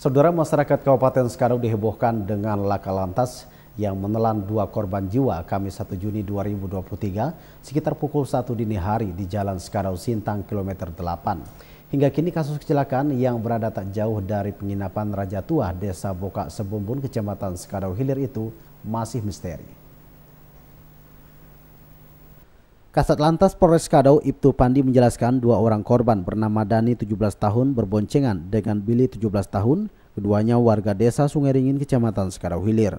Saudara masyarakat Kabupaten Sekarau dihebohkan dengan laka lantas yang menelan dua korban jiwa Kamis 1 Juni 2023 sekitar pukul 1 dini hari di Jalan Sekarau Sintang kilometer 8. Hingga kini kasus kecelakaan yang berada tak jauh dari penginapan Raja Tua Desa Boka Sebumbun Kecamatan Sekarau Hilir itu masih misteri. Kasat Lantas Polres Kadau Ibtu Pandi menjelaskan dua orang korban bernama Dani 17 tahun berboncengan dengan Billy 17 tahun, keduanya warga desa Sungai Ringin Kecamatan Sekadau Hilir.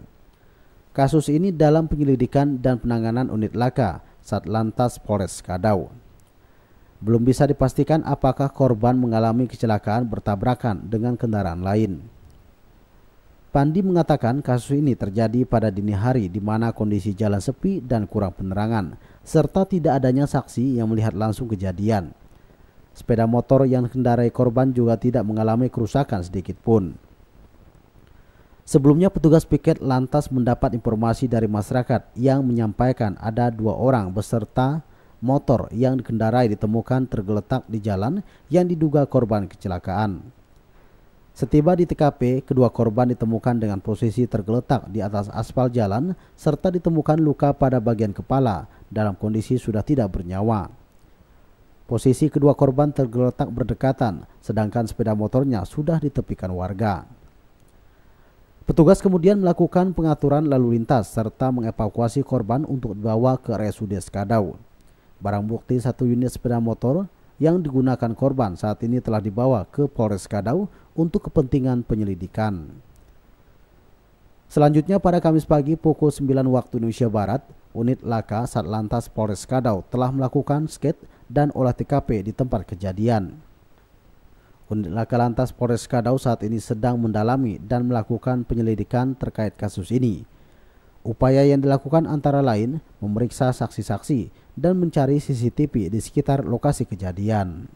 Kasus ini dalam penyelidikan dan penanganan unit laka Sat Lantas Polres Kadau. Belum bisa dipastikan apakah korban mengalami kecelakaan bertabrakan dengan kendaraan lain. Pandi mengatakan kasus ini terjadi pada dini hari di mana kondisi jalan sepi dan kurang penerangan serta tidak adanya saksi yang melihat langsung kejadian. Sepeda motor yang dikendarai korban juga tidak mengalami kerusakan sedikit pun. Sebelumnya petugas piket lantas mendapat informasi dari masyarakat yang menyampaikan ada dua orang beserta motor yang dikendarai ditemukan tergeletak di jalan yang diduga korban kecelakaan. Setiba di TKP, kedua korban ditemukan dengan posisi tergeletak di atas aspal jalan serta ditemukan luka pada bagian kepala dalam kondisi sudah tidak bernyawa. Posisi kedua korban tergeletak berdekatan, sedangkan sepeda motornya sudah ditepikan warga. Petugas kemudian melakukan pengaturan lalu lintas serta mengevakuasi korban untuk dibawa ke RSUD Skadau. Barang bukti satu unit sepeda motor yang digunakan korban saat ini telah dibawa ke Polres Skadau untuk kepentingan penyelidikan. Selanjutnya pada Kamis pagi pukul 9 waktu Indonesia Barat, unit Laka Satlantas Polres Kadau telah melakukan skate dan olah TKP di tempat kejadian. Unit Laka Lantas Polres Kadau saat ini sedang mendalami dan melakukan penyelidikan terkait kasus ini. Upaya yang dilakukan antara lain memeriksa saksi-saksi dan mencari CCTV di sekitar lokasi kejadian.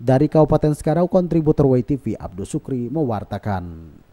Dari Kabupaten Sekarau, kontributor WTV Abdul Sukri mewartakan.